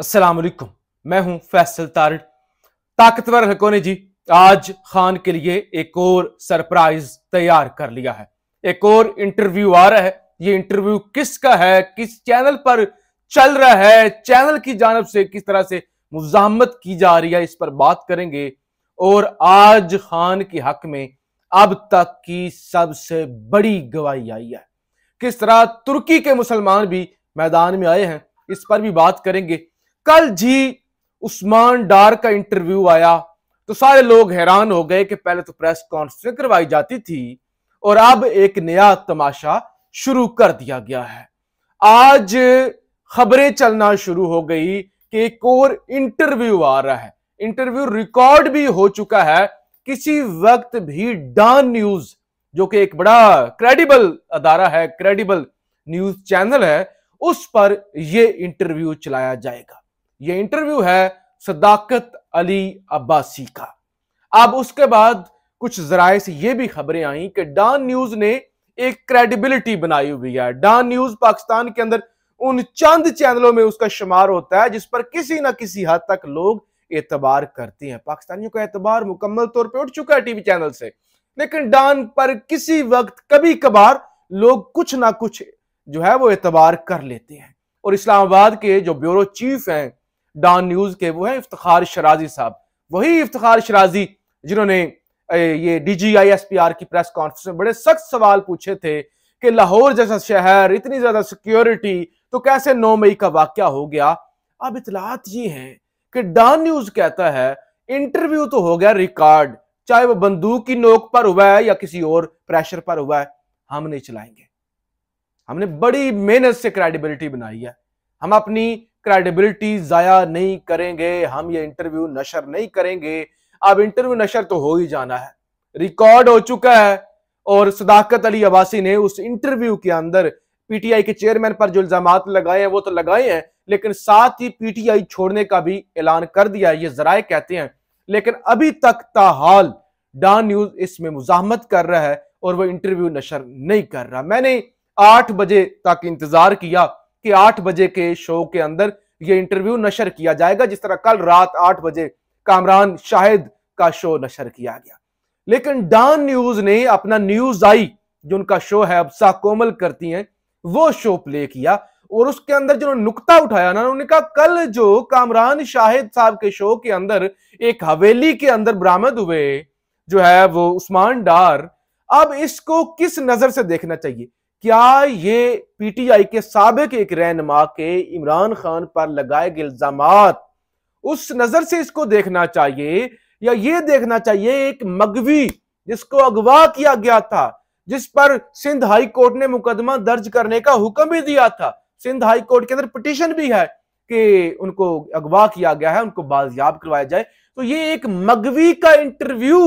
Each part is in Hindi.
असलकुम मैं हूं फैसल तारड़ ताकतवर हकों ने जी आज खान के लिए एक और सरप्राइज तैयार कर लिया है एक और इंटरव्यू आ रहा है ये इंटरव्यू किसका है किस चैनल पर चल रहा है चैनल की जानब से किस तरह से मुजामत की जा रही है इस पर बात करेंगे और आज खान के हक में अब तक की सबसे बड़ी गवाही आई है किस तरह तुर्की के मुसलमान भी मैदान में आए हैं इस पर भी बात करेंगे कल जी उस्मान डार का इंटरव्यू आया तो सारे लोग हैरान हो गए कि पहले तो प्रेस कॉन्फ्रेंस करवाई जाती थी और अब एक नया तमाशा शुरू कर दिया गया है आज खबरें चलना शुरू हो गई कि एक और इंटरव्यू आ रहा है इंटरव्यू रिकॉर्ड भी हो चुका है किसी वक्त भी डॉन न्यूज जो कि एक बड़ा क्रेडिबल अदारा है क्रेडिबल न्यूज चैनल है उस पर यह इंटरव्यू चलाया जाएगा ये इंटरव्यू है सदाकत अली अब्बासी का अब उसके बाद कुछ जराए से यह भी खबरें आई कि डॉन न्यूज ने एक क्रेडिबिलिटी बनाई हुई है डॉन न्यूज पाकिस्तान के अंदर उन चंद चैनलों में उसका शुमार होता है जिस पर किसी ना किसी हद तक लोग एतबार करते हैं पाकिस्तानियों का एतबार मुकम्मल तौर पर उठ चुका है टीवी चैनल से लेकिन डॉन पर किसी वक्त कभी कभार लोग कुछ ना कुछ जो है वो एतबार कर लेते हैं और इस्लामाबाद के जो ब्यूरो चीफ हैं डॉन न्यूज के वो है इफ्तार शराजी साहब वही इफ्तार शराजी जिन्होंने ये D G I S P R की प्रेस कॉन्फ्रेंस में बड़े सख्त सवाल पूछे थे कि लाहौर जैसा शहर इतनी ज्यादा सिक्योरिटी तो कैसे नौ मई का वाक्य हो गया अब इतलात ये है कि डॉन न्यूज कहता है इंटरव्यू तो हो गया रिकॉर्ड चाहे वो बंदूक की नोक पर हुआ है या किसी और प्रेशर पर हुआ है हम नहीं चलाएंगे हमने बड़ी मेहनत से क्रेडिबिलिटी बनाई है हम अपनी क्रेडिबिलिटी जाया नहीं करेंगे हम ये इंटरव्यू नशर नहीं करेंगे अब इंटरव्यू नशर तो हो ही जाना है रिकॉर्ड हो चुका है और सदाकत अली अबासी ने उस इंटरव्यू के अंदर पीटीआई के चेयरमैन पर जो इल्जाम लगाए हैं वो तो लगाए हैं लेकिन साथ ही पीटीआई छोड़ने का भी ऐलान कर दिया ये जराए कहते हैं लेकिन अभी तक ताहाल डॉन न्यूज इसमें मुजामत कर रहा है और वो इंटरव्यू नशर नहीं कर रहा मैंने आठ बजे तक इंतजार किया कि आठ बजे के शो के अंदर यह इंटरव्यू नशर किया जाएगा जिस तरह कल रात आठ बजे कामरान शाहिद का शो नशर किया गया लेकिन डॉन न्यूज ने अपना न्यूज आई जो उनका शो है अब सा कोमल करती हैं वो शो प्ले किया और उसके अंदर जिन्होंने नुकता उठाया ना उन्होंने कहा कल जो कामरान शाहिद साहब के शो के अंदर एक हवेली के अंदर बरामद हुए जो है वो उस्मान डार अब इसको किस नजर से देखना चाहिए क्या ये पीटीआई के सबक एक रहनमा के इमरान खान पर लगाए गए इल्जाम उस नजर से इसको देखना चाहिए या ये देखना चाहिए एक मगवी जिसको अगवा किया गया था जिस पर सिंध हाई कोर्ट ने मुकदमा दर्ज करने का हुक्म भी दिया था सिंध हाई कोर्ट के अंदर पिटिशन भी है कि उनको अगवा किया गया है उनको बाजियाब करवाया जाए तो ये एक मगवी का इंटरव्यू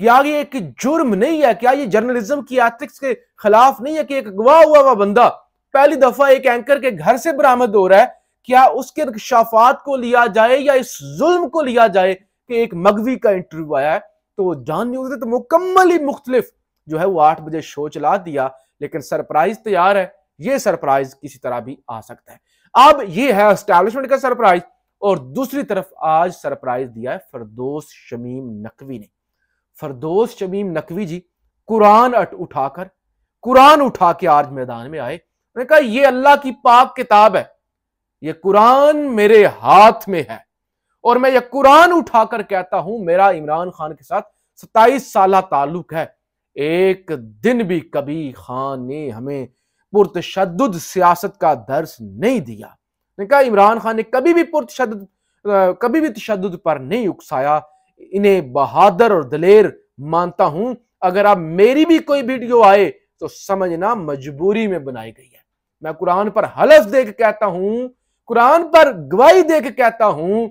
क्या ये एक जुर्म नहीं है क्या ये जर्नलिज्म की एथिक्स के खिलाफ नहीं है कि एक अगवा हुआ हुआ बंदा पहली दफा एक एंकर के घर से बरामद हो रहा है क्या उसके इंकशाफात को लिया जाए या इस जुल्म को लिया जाए कि एक मगवी का इंटरव्यू आया है तो जान न्यूज ने तो मुकम्मल ही मुख्तलिफ जो है वो आठ बजे शो चला दिया लेकिन सरप्राइज तैयार है ये सरप्राइज किसी तरह भी आ सकता है अब ये है स्टैब्लिशमेंट का सरप्राइज और दूसरी तरफ आज सरप्राइज दिया है फरदोस शमीम नकवी ने फरदोस शमीम नकवी जी कुरान अट उठाकर कुरान उठा के आज मैदान में आए उन्होंने कहा यह अल्लाह की पाक किताब है यह कुरान मेरे हाथ में है और मैं यह कुरान उठाकर कहता हूं मेरा इमरान खान के साथ सत्ताईस साल ताल्लुक है एक दिन भी कभी खान ने हमें पुरतशद सियासत का दर्श नहीं दिया कहा इमरान खान ने कभी भी पुरतशद कभी भी तशद पर नहीं उकसाया इन्हें बहादुर और दलेर मानता हूं अगर आप मेरी भी कोई वीडियो आए तो समझना मजबूरी में बनाई गई है मैं कुरान पर हलफ देख कहता हूं कुरान पर गवाही देख कहता हूं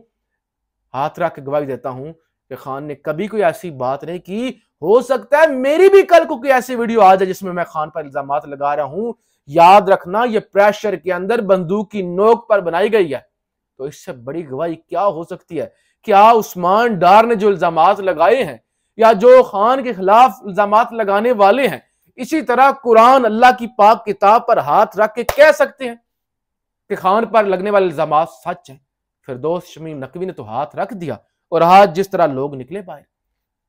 हाथ रख के गवाही देता हूं कि खान ने कभी कोई ऐसी बात नहीं की हो सकता है मेरी भी कल को कोई ऐसी वीडियो आ जाए जिसमें मैं खान पर इल्जाम लगा रहा हूं याद रखना यह प्रेशर के अंदर बंदूक की नोक पर बनाई गई है तो इससे बड़ी गवाही क्या हो सकती है क्या उस्मान डार ने जो इल्जाम लगाए हैं या जो खान के खिलाफ इल्जाम लगाने वाले हैं इसी तरह कुरान अल्लाह की पाक किताब पर हाथ रख के कह सकते हैं कि खान पर लगने वाले इल्जाम सच हैं फिर दोस्त शमीम नकवी ने तो हाथ रख दिया और आज जिस तरह लोग निकले पाए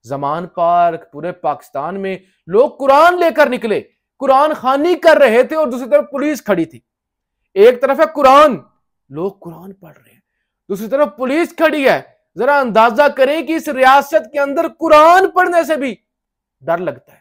जमान पार्क पूरे पाकिस्तान में लोग कुरान लेकर निकले कुरान खानी कर रहे थे और दूसरी तरफ पुलिस खड़ी थी एक तरफ है कुरान लोग कुरान पढ़ रहे हैं दूसरी तरफ पुलिस खड़ी है जरा अंदाजा करें कि इस रियासत के अंदर कुरान पढ़ने से भी डर लगता है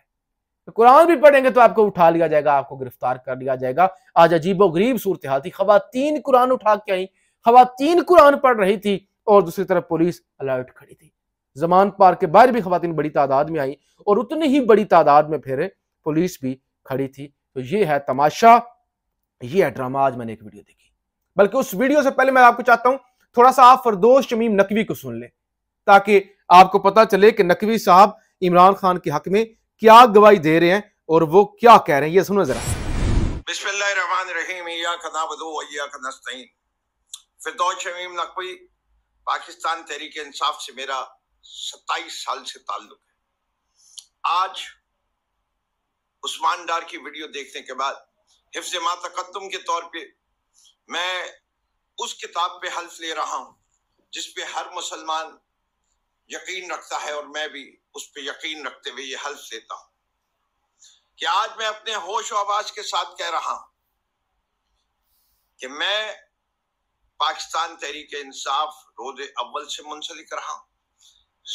तो कुरान भी पढ़ेंगे तो आपको उठा लिया जाएगा आपको गिरफ्तार कर लिया जाएगा आज अजीब गरीब सूरत हाल थी खातन कुरान उठा के आई खातन कुरान पढ़ रही थी और दूसरी तरफ पुलिस अलर्ट खड़ी थी जमान पार के बाहर भी खातन बड़ी तादाद में आई और उतनी ही बड़ी तादाद में फिर पुलिस भी खड़ी थी तो ये है तमाशा ये है ड्रामा आज मैंने एक वीडियो देखी बल्कि उस वीडियो से पहले मैं आपको चाहता हूं थोड़ा सा आप फरदोश शमीम नकवी को सुन लें ताकि आपको पता चले कि नकवी साहब इमरान खान के हक में क्या गवाही दे रहे हैं और वो क्या कह रहे हैं ये सुनो जरा शमीम नकवी पाकिस्तान तहरीक इंसाफ से मेरा सत्ताईस साल से ताल्लुक है आज उस्मान डार की वीडियो देखने के बाद हिफ्ज मातकदम के तौर पे मैं उस किताब पे हल्फ ले रहा हूँ जिस पे हर मुसलमान यकीन रखता है और मैं भी उस पर यकीन रखते हुए ये हल्फ लेता हूँ कि आज मैं अपने होश आवाज के साथ कह रहा हूं कि मैं पाकिस्तान तहरीक इंसाफ रोज अव्वल से मुंसलिक रहा हूं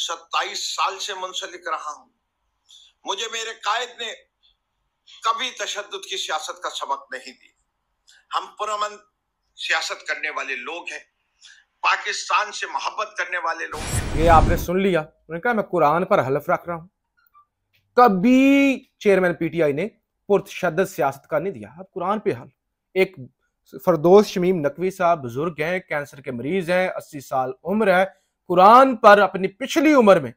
सत्ताईस साल से मुंसलिक रहा हूं मुझे मेरे कायद ने कभी तशद की सियासत का सबक नहीं दी हम पुरमन सियासत करने वाले लोग हैं पाकिस्तान से मोहब्बत करने वाले लोग ये आपने सुन लिया उन्होंने कहा मैं कुरान पर हलफ रख रहा हूं कभी चेयरमैन पीटीआई ने पुरतशद सियासत का नहीं दिया अब कुरान पे हल एक फरदोश शमीम नकवी साहब बुजुर्ग हैं कैंसर के मरीज हैं अस्सी साल उम्र है कुरान पर अपनी पिछली उम्र में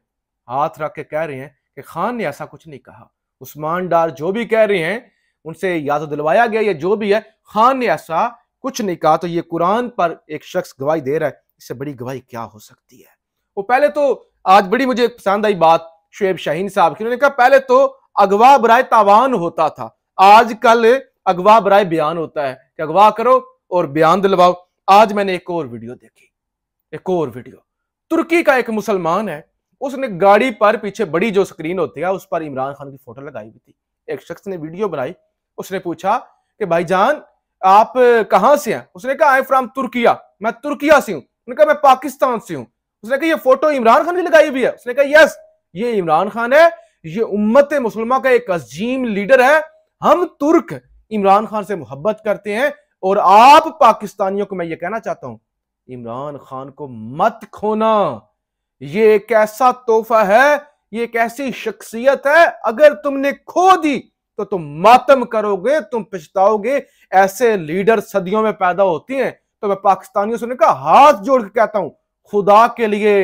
हाथ रख के कह रहे हैं कि खान ने ऐसा कुछ नहीं कहा उस्मान डार जो भी कह रहे हैं उनसे या तो दिलवाया गया या जो भी है खान ने ऐसा कुछ नहीं कहा तो ये कुरान पर एक शख्स गवाही दे रहा है इससे बड़ी गवाही क्या हो सकती है वो पहले तो आज बड़ी मुझे पसंद आई बात शुएब शाहीन साहब की उन्होंने कहा पहले तो अगवा बराय तावान होता था आज कल अगवा बराय बयान होता है कि अगवा करो और बयान दिलवाओ आज मैंने एक और वीडियो देखी एक और वीडियो तुर्की का एक मुसलमान है उसने गाड़ी पर पीछे बड़ी जो स्क्रीन होती है उस पर इमरान खान की फोटो लगाई हुई थी एक शख्स ने वीडियो बनाई उसने पूछा कि भाईजान आप कहां से हैं उसने कहा आई फ्रॉम तुर्किया मैं तुर्किया से हूं उसने कहा मैं पाकिस्तान से हूं उसने कहा ये फोटो इमरान खान की लगाई हुई है उसने कहा यस ये इमरान खान है ये उम्मत मुसलमा का एक अजीम लीडर है हम तुर्क इमरान खान से मोहब्बत करते हैं और आप पाकिस्तानियों को मैं ये कहना चाहता हूं इमरान खान को मत खोना ये एक ऐसा तोहफा है ये एक ऐसी शख्सियत है अगर तुमने खो दी तो तुम मातम करोगे तुम पछताओगे ऐसे लीडर सदियों में पैदा होती हैं तो मैं पाकिस्तानियों से उन्हें कहा हाथ जोड़ के कहता हूं खुदा के लिए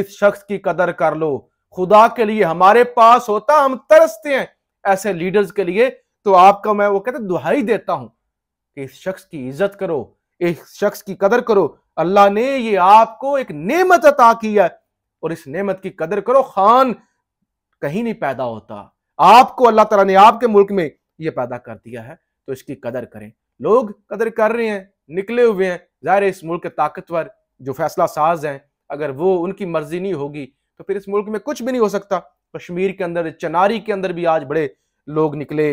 इस शख्स की कदर कर लो खुदा के लिए हमारे पास होता हम तरसते हैं ऐसे लीडर्स के लिए तो आपका मैं वो कहते दुहाई देता हूं कि इस शख्स की इज्जत करो इस शख्स की कदर करो अल्लाह ने ये आपको एक नेमत अता की है और इस नेमत की कदर करो खान कहीं नहीं पैदा होता आपको अल्लाह तला ने आपके मुल्क में ये पैदा कर दिया है तो इसकी कदर करें लोग कदर कर रहे हैं निकले हुए हैं ज़ाहिर इस मुल्क के ताकतवर जो फैसला साज हैं अगर वो उनकी मर्जी नहीं होगी तो फिर इस मुल्क में कुछ भी नहीं हो सकता कश्मीर के अंदर चनारी के अंदर भी आज बड़े लोग निकले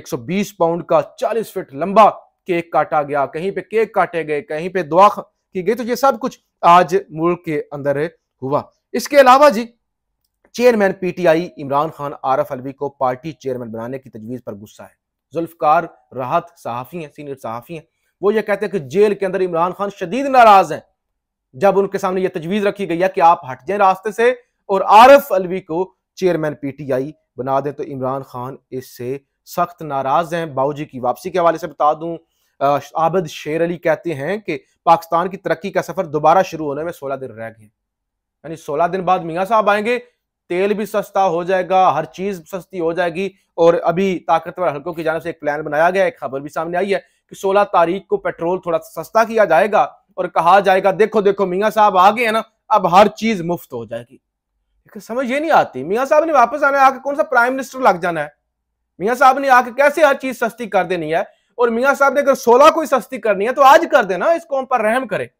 120 पाउंड का 40 फीट लंबा केक काटा गया कहीं पे केक काटे गए कहीं पे दुआ की गई तो ये सब कुछ आज मुल्क के अंदर हुआ इसके अलावा जी चेयरमैन पीटीआई इमरान खान आरफ अलवी को पार्टी चेयरमैन बनाने की तजवीज़ पर गुस्सा है जुल्फकार राहत सहाफ़ी हैं सीनियर सहाफ़ी हैं वो ये कहते हैं कि जेल के अंदर इमरान खान शदीद नाराज़ हैं जब उनके सामने यह तजवीज़ रखी गई है कि आप हट जाए रास्ते से और आरफ अलवी को चेयरमैन पीटीआई बना दें तो इमरान खान इससे सख्त नाराज़ हैं बाबूजी की वापसी के हवाले से बता दूं आबद शेर अली कहते हैं कि पाकिस्तान की तरक्की का सफ़र दोबारा शुरू होने में सोलह दिन रह गए यानी सोलह दिन बाद मियाँ साहब आएंगे तेल भी सस्ता हो जाएगा हर चीज सस्ती हो जाएगी और अभी ताकतवर हल्कों की जानव से एक प्लान बनाया गया एक खबर भी सामने आई है कि 16 तारीख को पेट्रोल थोड़ा सस्ता किया जाएगा और कहा जाएगा देखो देखो मियाँ साहब आ गए हैं ना अब हर चीज मुफ्त हो जाएगी समझ ये नहीं आती मियाँ साहब ने वापस आने आके कौन सा प्राइम मिनिस्टर लग जाना है मियाँ साहब ने आके कैसे हर चीज सस्ती कर देनी है और मियाँ साहब ने अगर सोलह को ही सस्ती करनी है तो आज कर देना इस कौम पर रहम करे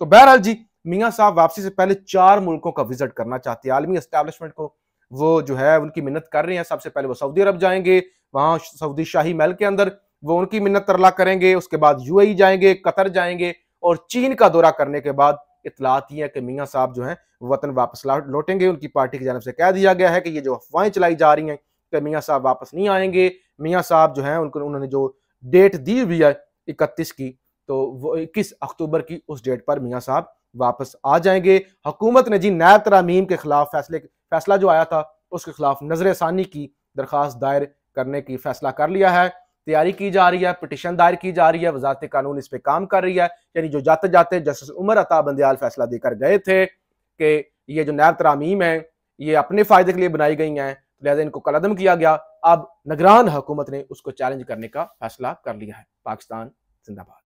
तो बहरहाल जी मियाँ साहब वापसी से पहले चार मुल्कों का विजिट करना चाहते हैं आलमी इस्टेब्लिशमेंट को वो जो है उनकी मिन्नत कर रहे हैं सबसे पहले वो सऊदी अरब जाएंगे वहाँ सऊदी शाही महल के अंदर वो उनकी मिन्नत तरला करेंगे उसके बाद यू जाएंगे कतर जाएंगे और चीन का दौरा करने के बाद इतलात ये है कि मियाँ साहब जो हैं वतन वापस लौटेंगे उनकी पार्टी की जानब से कह दिया गया है कि ये जो अफवाहें चलाई जा रही हैं कि मियाँ साहब वापस नहीं आएंगे मियाँ साहब जो हैं उनको उन्होंने जो डेट दी हुई है इकतीस की तो वो इक्कीस अक्टूबर की उस डेट पर मियाँ साहब वापस आ जाएंगे हुकूमत ने जी नायब तरामीम के खिलाफ फैसले फैसला जो आया था उसके खिलाफ नजर षानी की दरख्वास्त दायर करने की फैसला कर लिया है तैयारी की जा रही है पिटिशन दायर की जा रही है वजारत कानून इस पर काम कर रही है यानी जो जाते जाते जस्टिस उमर अता बंदयाल फैसला देकर गए थे कि ये जो नायब तरामीम है ये अपने फायदे के लिए बनाई गई हैं लिहाजा इनको कलदम किया गया अब नगरान हुकूमत ने उसको चैलेंज करने का फैसला कर लिया है पाकिस्तान जिंदाबाद